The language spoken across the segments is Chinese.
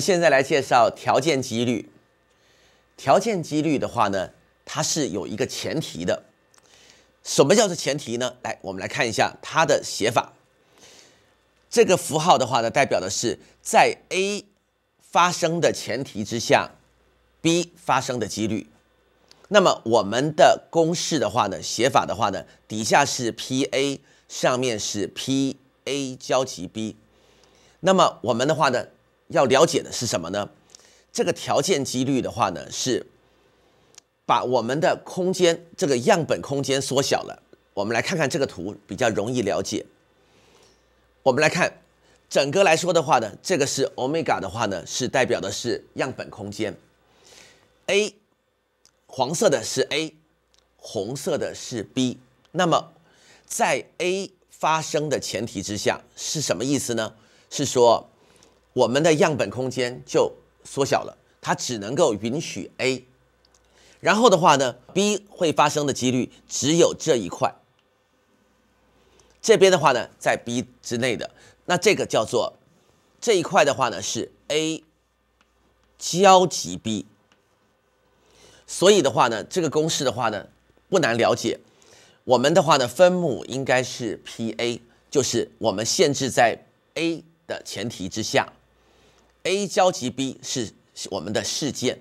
现在来介绍条件几率。条件几率的话呢，它是有一个前提的。什么叫做前提呢？来，我们来看一下它的写法。这个符号的话呢，代表的是在 A 发生的前提之下，B 发生的几率。那么我们的公式的话呢，写法的话呢，底下是 P A，上面是 P A 交集 B。那么我们的话呢？要了解的是什么呢？这个条件几率的话呢，是把我们的空间这个样本空间缩小了。我们来看看这个图，比较容易了解。我们来看，整个来说的话呢，这个是欧米伽的话呢，是代表的是样本空间。A 黄色的是 A，红色的是 B。那么在 A 发生的前提之下，是什么意思呢？是说。我们的样本空间就缩小了，它只能够允许 A，然后的话呢，B 会发生的几率只有这一块，这边的话呢，在 B 之内的，那这个叫做这一块的话呢是 A 交集 B，所以的话呢，这个公式的话呢不难了解，我们的话呢分母应该是 P A，就是我们限制在 A 的前提之下。A 交集 B 是我们的事件，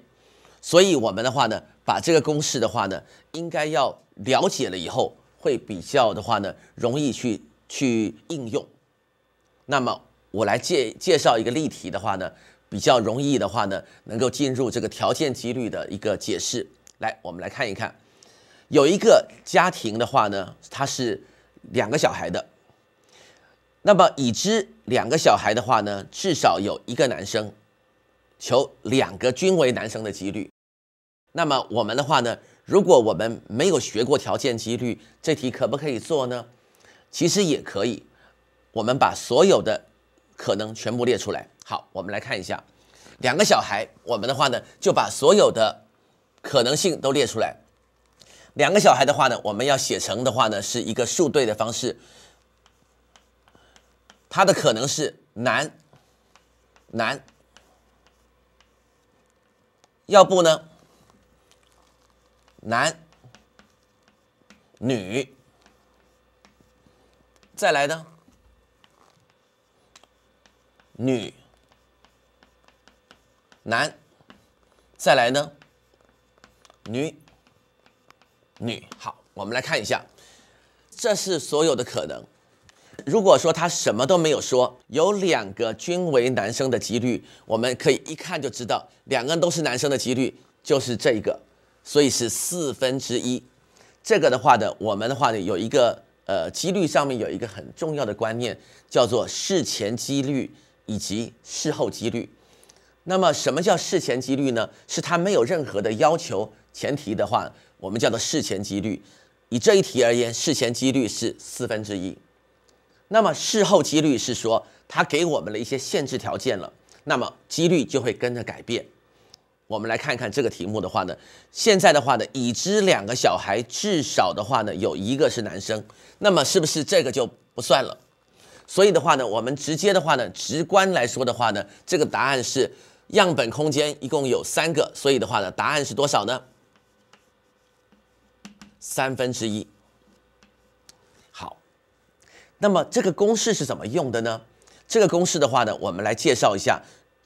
所以我们的话呢，把这个公式的话呢，应该要了解了以后，会比较的话呢，容易去去应用。那么我来介介绍一个例题的话呢，比较容易的话呢，能够进入这个条件几率的一个解释。来，我们来看一，看有一个家庭的话呢，它是两个小孩的。那么已知两个小孩的话呢，至少有一个男生，求两个均为男生的几率。那么我们的话呢，如果我们没有学过条件几率，这题可不可以做呢？其实也可以。我们把所有的可能全部列出来。好，我们来看一下两个小孩，我们的话呢就把所有的可能性都列出来。两个小孩的话呢，我们要写成的话呢是一个数对的方式。它的可能是男，男，要不呢？男女，再来呢？女，男，再来呢？女，女，好，我们来看一下，这是所有的可能。如果说他什么都没有说，有两个均为男生的几率，我们可以一看就知道，两个人都是男生的几率就是这一个，所以是四分之一。这个的话呢，我们的话呢有一个呃几率上面有一个很重要的观念，叫做事前几率以及事后几率。那么什么叫事前几率呢？是他没有任何的要求前提的话，我们叫做事前几率。以这一题而言，事前几率是四分之一。那么事后几率是说，他给我们了一些限制条件了，那么几率就会跟着改变。我们来看看这个题目的话呢，现在的话呢，已知两个小孩至少的话呢有一个是男生，那么是不是这个就不算了？所以的话呢，我们直接的话呢，直观来说的话呢，这个答案是样本空间一共有三个，所以的话呢，答案是多少呢？三分之一。那么这个公式是怎么用的呢？这个公式的话呢，我们来介绍一下，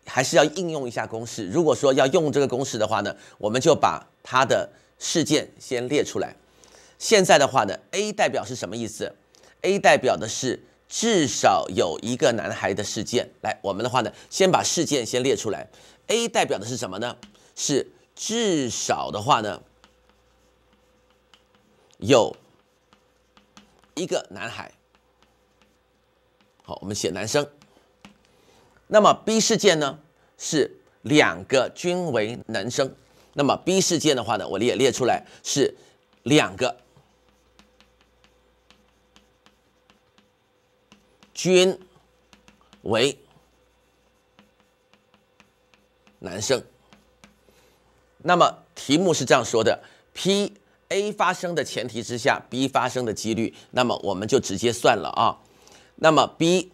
还是要应用一下公式。如果说要用这个公式的话呢，我们就把它的事件先列出来。现在的话呢，A 代表是什么意思？A 代表的是至少有一个男孩的事件。来，我们的话呢，先把事件先列出来。A 代表的是什么呢？是至少的话呢，有一个男孩。好，我们写男生。那么 B 事件呢？是两个均为男生。那么 B 事件的话呢，我列列出来是两个均为男生。那么题目是这样说的：P A 发生的前提之下，B 发生的几率。那么我们就直接算了啊。那么 B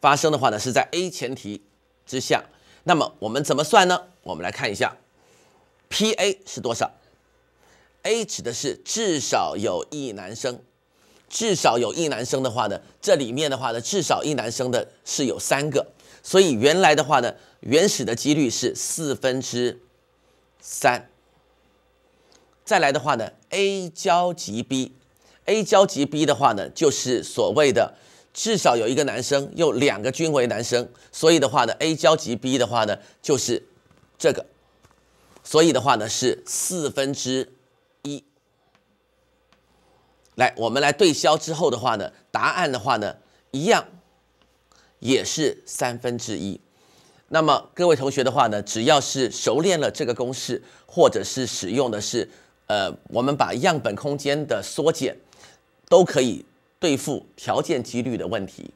发生的话呢，是在 A 前提之下。那么我们怎么算呢？我们来看一下，P A 是多少？A 指的是至少有一男生，至少有一男生的话呢，这里面的话呢，至少一男生的是有三个，所以原来的话呢，原始的几率是四分之三。再来的话呢，A 交集 B。A 交集 B 的话呢，就是所谓的至少有一个男生，又两个均为男生，所以的话呢，A 交集 B 的话呢，就是这个，所以的话呢是四分之一。来，我们来对消之后的话呢，答案的话呢一样，也是三分之一。那么各位同学的话呢，只要是熟练了这个公式，或者是使用的是。呃，我们把样本空间的缩减，都可以对付条件几率的问题。